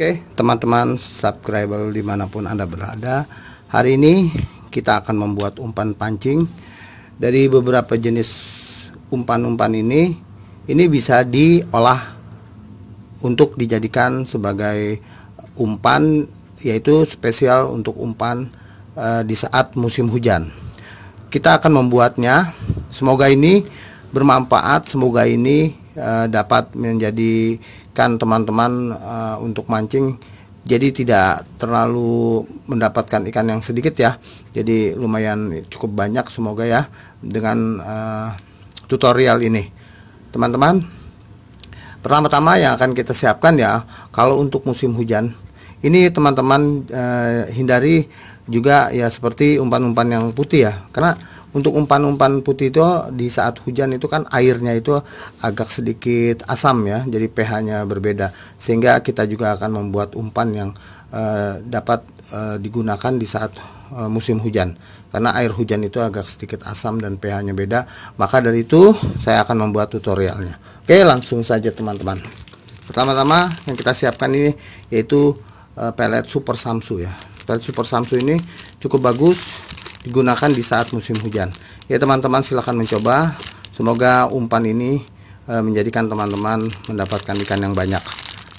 Oke teman-teman subscriber dimanapun anda berada Hari ini kita akan membuat umpan pancing Dari beberapa jenis umpan-umpan ini Ini bisa diolah untuk dijadikan sebagai umpan Yaitu spesial untuk umpan e, di saat musim hujan Kita akan membuatnya Semoga ini bermanfaat Semoga ini uh, dapat menjadikan teman-teman uh, untuk mancing jadi tidak terlalu mendapatkan ikan yang sedikit ya jadi lumayan cukup banyak semoga ya dengan uh, tutorial ini teman-teman pertama-tama yang akan kita siapkan ya kalau untuk musim hujan ini teman-teman uh, hindari juga ya seperti umpan-umpan yang putih ya karena untuk umpan-umpan putih itu di saat hujan itu kan airnya itu agak sedikit asam ya, jadi pH-nya berbeda sehingga kita juga akan membuat umpan yang uh, dapat uh, digunakan di saat uh, musim hujan karena air hujan itu agak sedikit asam dan pH-nya beda. Maka dari itu saya akan membuat tutorialnya. Oke, langsung saja teman-teman. Pertama-tama yang kita siapkan ini yaitu pelet Super Samsu ya. pelet Super Samsu ini cukup bagus digunakan di saat musim hujan. Ya teman-teman silahkan mencoba. Semoga umpan ini e, menjadikan teman-teman mendapatkan ikan yang banyak.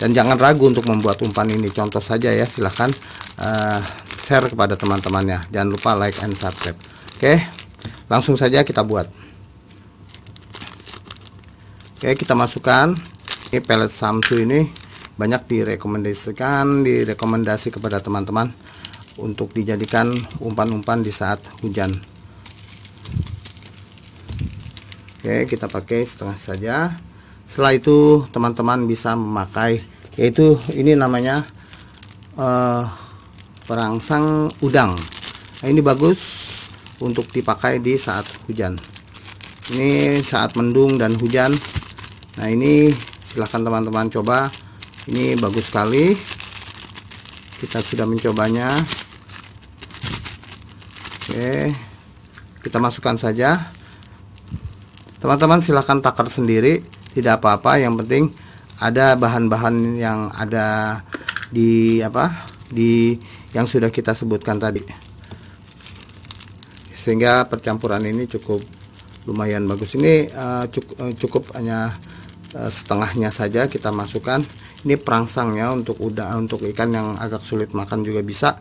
Dan jangan ragu untuk membuat umpan ini. Contoh saja ya silahkan e, share kepada teman-temannya. Jangan lupa like and subscribe. Oke, langsung saja kita buat. Oke, kita masukkan ini pellet samsu ini banyak direkomendasikan direkomendasi kepada teman-teman untuk dijadikan umpan-umpan di saat hujan Oke kita pakai setengah saja setelah itu teman-teman bisa memakai yaitu ini namanya uh, perangsang udang nah, ini bagus untuk dipakai di saat hujan ini saat mendung dan hujan nah ini silahkan teman-teman coba ini bagus sekali kita sudah mencobanya oke kita masukkan saja teman-teman silahkan takar sendiri tidak apa-apa yang penting ada bahan-bahan yang ada di apa di yang sudah kita sebutkan tadi sehingga percampuran ini cukup lumayan bagus ini uh, eh, cukup, uh, eh, cukup hanya uh, setengahnya saja kita masukkan ini perangsang ya untuk udah untuk ikan yang agak sulit makan juga bisa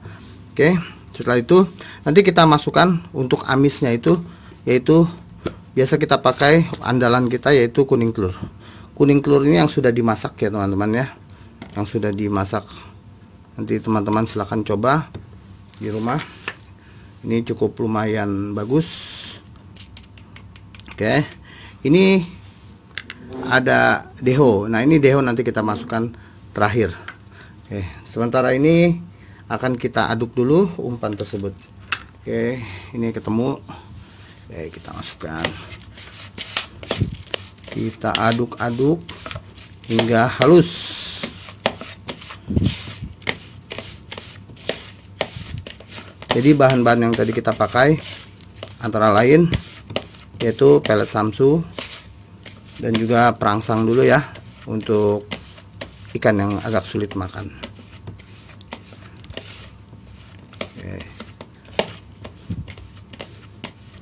oke setelah itu nanti kita masukkan untuk amisnya itu yaitu biasa kita pakai andalan kita yaitu kuning telur kuning telur ini yang sudah dimasak ya teman-teman ya yang sudah dimasak nanti teman-teman silahkan coba di rumah ini cukup lumayan bagus oke ini ada deho nah ini deho nanti kita masukkan terakhir oke sementara ini akan kita aduk dulu umpan tersebut oke ini ketemu oke kita masukkan kita aduk-aduk hingga halus jadi bahan-bahan yang tadi kita pakai antara lain yaitu pelet samsu dan juga perangsang dulu ya untuk ikan yang agak sulit makan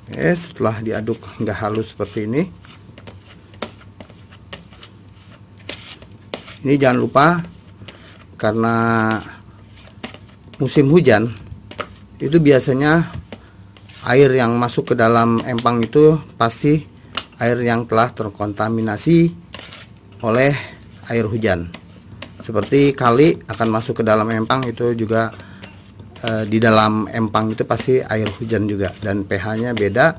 oke, setelah diaduk hingga halus seperti ini ini jangan lupa karena musim hujan itu biasanya air yang masuk ke dalam empang itu pasti air yang telah terkontaminasi oleh air hujan seperti kali akan masuk ke dalam empang itu juga e, di dalam empang itu pasti air hujan juga dan pH-nya beda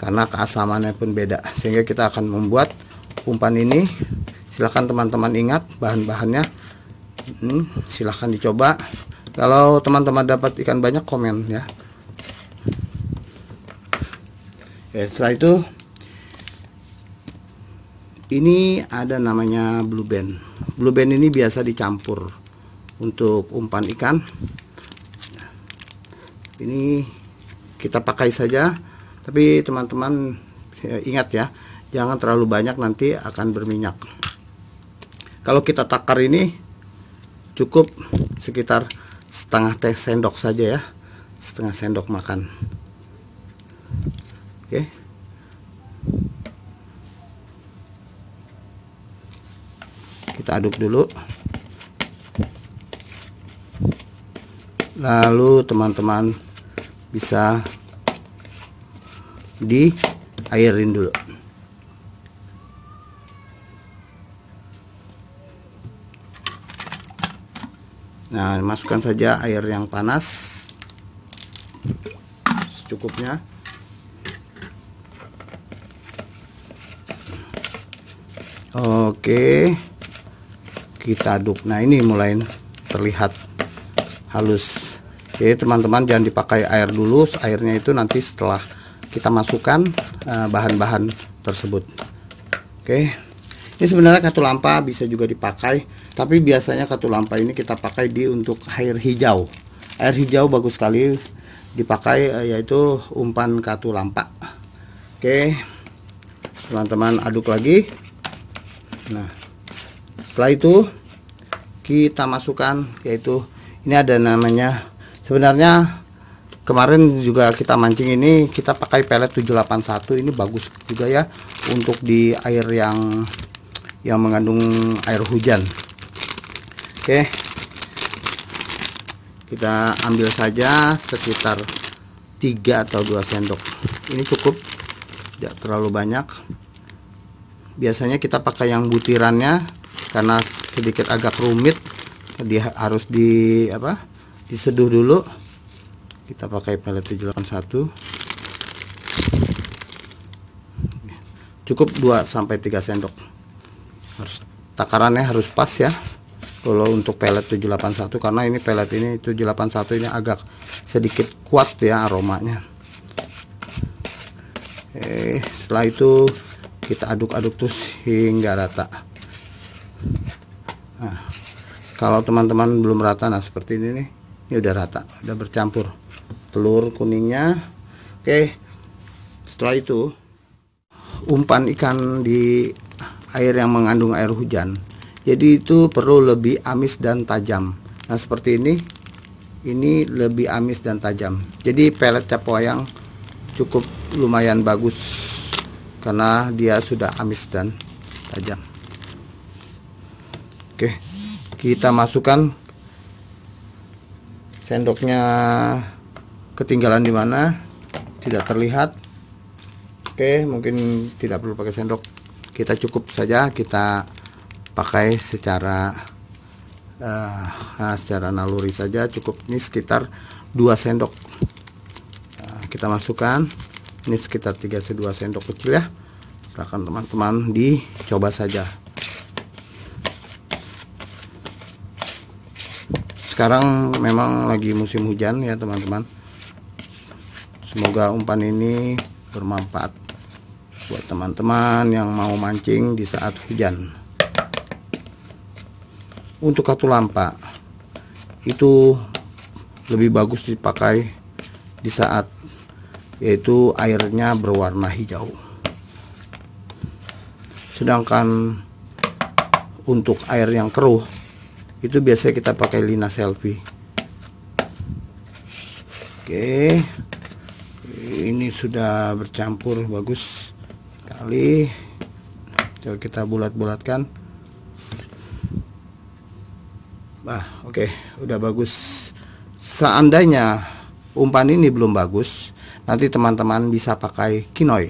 karena keasamannya pun beda sehingga kita akan membuat umpan ini silahkan teman-teman ingat bahan-bahannya hmm, silahkan dicoba kalau teman-teman dapat ikan banyak komen ya, ya setelah itu ini ada namanya blue band blue band ini biasa dicampur untuk umpan ikan ini kita pakai saja tapi teman-teman eh, ingat ya jangan terlalu banyak nanti akan berminyak kalau kita takar ini cukup sekitar setengah teh sendok saja ya setengah sendok makan oke okay. kita aduk dulu lalu teman-teman bisa di airin dulu nah masukkan saja air yang panas secukupnya oke kita aduk nah ini mulai terlihat halus jadi teman-teman jangan dipakai air dulu airnya itu nanti setelah kita masukkan eh, bahan-bahan tersebut oke ini sebenarnya katulampa bisa juga dipakai tapi biasanya katulampa ini kita pakai di untuk air hijau air hijau bagus sekali dipakai eh, yaitu umpan katulampa oke teman-teman aduk lagi nah setelah itu kita masukkan yaitu ini ada namanya sebenarnya kemarin juga kita mancing ini kita pakai pelet 781 ini bagus juga ya untuk di air yang yang mengandung air hujan oke kita ambil saja sekitar 3 atau 2 sendok ini cukup tidak terlalu banyak biasanya kita pakai yang butirannya karena sedikit agak rumit dia harus di apa diseduh dulu kita pakai pelet 781 cukup 2 sampai 3 sendok harus takarannya harus pas ya kalau untuk pelet 781 karena ini pelet ini 781 ini agak sedikit kuat ya aromanya eh setelah itu kita aduk-aduk terus hingga rata kalau teman-teman belum rata nah seperti ini nih ini udah rata udah bercampur telur kuningnya oke setelah itu umpan ikan di air yang mengandung air hujan jadi itu perlu lebih amis dan tajam nah seperti ini ini lebih amis dan tajam jadi pelet cap wayang cukup lumayan bagus karena dia sudah amis dan tajam oke okay kita masukkan sendoknya ketinggalan di mana tidak terlihat Oke mungkin tidak perlu pakai sendok kita cukup saja kita pakai secara uh, secara naluri saja cukup ini sekitar 2 sendok nah, kita masukkan ini sekitar 3 2 sendok kecil ya silahkan teman-teman dicoba saja sekarang memang lagi musim hujan ya teman-teman semoga umpan ini bermanfaat buat teman-teman yang mau mancing di saat hujan untuk katulampa itu lebih bagus dipakai di saat yaitu airnya berwarna hijau sedangkan untuk air yang keruh itu biasanya kita pakai lina selfie oke ini sudah bercampur bagus kali coba kita bulat-bulatkan nah oke okay, udah bagus seandainya umpan ini belum bagus nanti teman-teman bisa pakai kinoi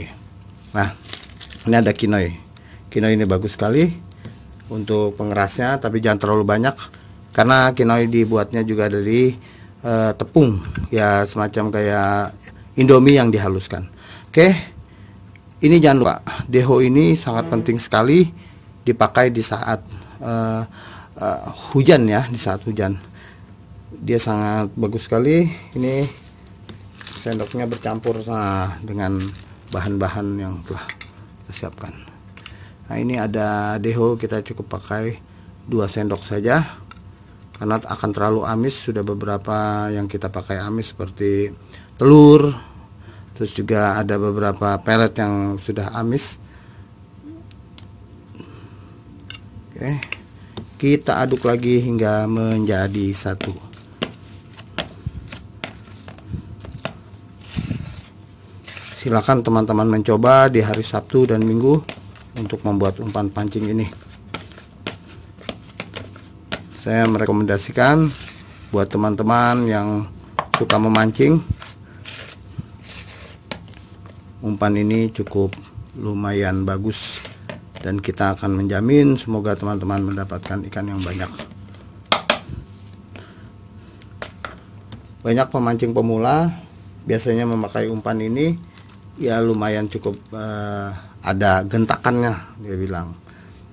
nah ini ada kinoi kinoi ini bagus sekali untuk pengerasnya tapi jangan terlalu banyak karena kinoi dibuatnya juga dari uh, tepung ya semacam kayak indomie yang dihaluskan oke ini jangan lupa deho ini sangat penting sekali dipakai di saat uh, uh, hujan ya di saat hujan dia sangat bagus sekali ini sendoknya bercampur nah, dengan bahan-bahan yang telah disiapkan. siapkan nah ini ada deho kita cukup pakai 2 sendok saja karena akan terlalu amis sudah beberapa yang kita pakai amis seperti telur terus juga ada beberapa pelet yang sudah amis oke kita aduk lagi hingga menjadi satu silakan teman-teman mencoba di hari Sabtu dan Minggu untuk membuat umpan pancing ini saya merekomendasikan buat teman-teman yang suka memancing umpan ini cukup lumayan bagus dan kita akan menjamin semoga teman-teman mendapatkan ikan yang banyak banyak pemancing pemula biasanya memakai umpan ini ya lumayan cukup eh, ada gentakannya dia bilang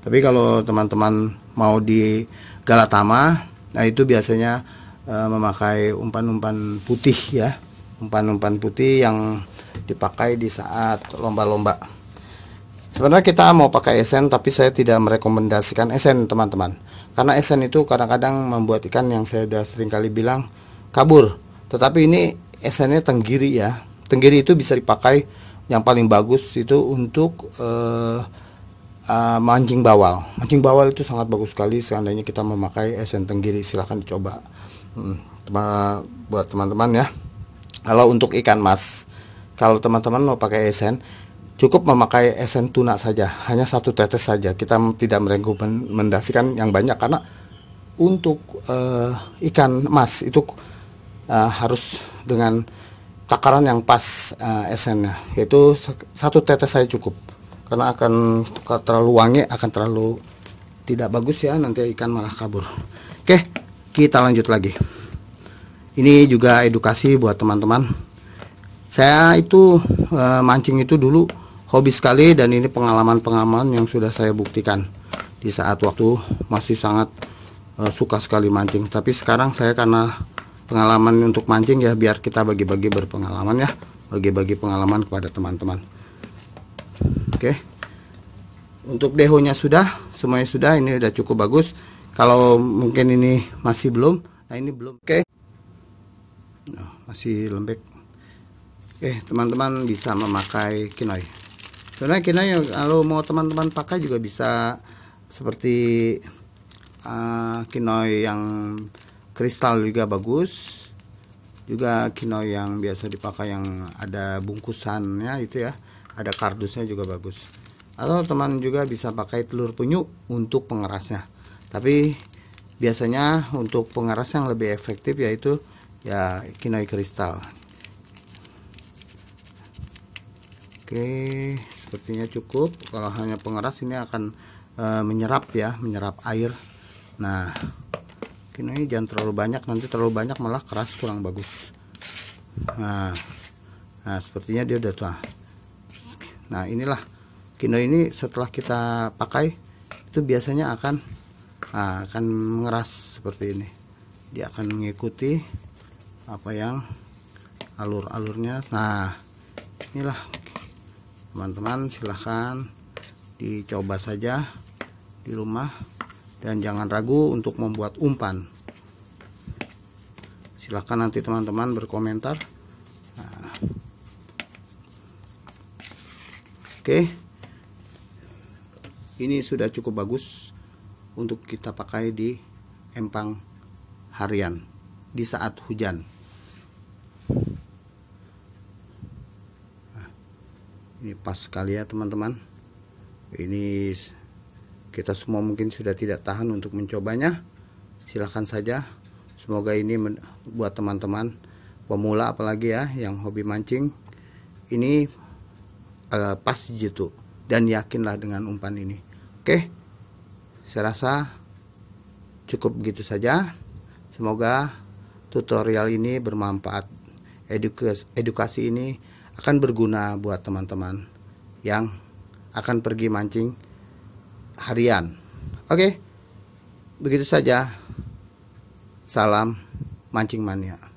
tapi kalau teman-teman mau di Galatama nah itu biasanya e, memakai umpan-umpan putih ya umpan-umpan putih yang dipakai di saat lomba-lomba sebenarnya kita mau pakai esen tapi saya tidak merekomendasikan esen teman-teman karena esen itu kadang-kadang membuat ikan yang saya sudah sering kali bilang kabur tetapi ini esennya tenggiri ya tenggiri itu bisa dipakai yang paling bagus itu untuk uh, uh, mancing bawal. Mancing bawal itu sangat bagus sekali seandainya kita memakai esen tenggiri. Silahkan dicoba hmm, buat teman-teman ya. Kalau untuk ikan mas, kalau teman-teman mau pakai esen, cukup memakai esen tuna saja, hanya satu tetes saja. Kita tidak merekomendasikan yang banyak karena untuk uh, ikan mas itu uh, harus dengan takaran yang pas uh, eh, esennya yaitu satu tetes saya cukup karena akan terlalu wangi akan terlalu tidak bagus ya nanti ikan malah kabur oke kita lanjut lagi ini juga edukasi buat teman-teman saya itu uh, mancing itu dulu hobi sekali dan ini pengalaman-pengalaman yang sudah saya buktikan di saat waktu masih sangat uh, suka sekali mancing tapi sekarang saya karena pengalaman untuk mancing ya biar kita bagi-bagi berpengalaman ya bagi-bagi pengalaman kepada teman-teman oke untuk dehonya sudah semuanya sudah ini udah cukup bagus kalau mungkin ini masih belum nah ini belum oke nah, masih lembek oke teman-teman bisa memakai kinoi karena kinoi kalau mau teman-teman pakai juga bisa seperti uh, ah, kinoi yang kristal juga bagus juga kino yang biasa dipakai yang ada bungkusannya itu ya ada kardusnya juga bagus atau teman juga bisa pakai telur penyu untuk pengerasnya tapi biasanya untuk pengeras yang lebih efektif yaitu ya kinoi kristal oke sepertinya cukup kalau hanya pengeras ini akan e, menyerap ya menyerap air nah ini jangan terlalu banyak nanti terlalu banyak malah keras kurang bagus nah nah sepertinya dia udah tua nah inilah kino ini setelah kita pakai itu biasanya akan nah, akan mengeras seperti ini dia akan mengikuti apa yang alur-alurnya nah inilah teman-teman silahkan dicoba saja di rumah dan jangan ragu untuk membuat umpan silahkan nanti teman-teman berkomentar nah. oke ini sudah cukup bagus untuk kita pakai di empang harian di saat hujan nah, ini pas sekali ya teman-teman ini kita semua mungkin sudah tidak tahan untuk mencobanya silahkan saja semoga ini buat teman-teman pemula apalagi ya yang hobi mancing ini uh, pas jitu dan yakinlah dengan umpan ini oke saya rasa cukup begitu saja semoga tutorial ini bermanfaat Edukas- edukasi ini akan berguna buat teman-teman yang akan pergi mancing harian oke begitu saja Salam mancing mania.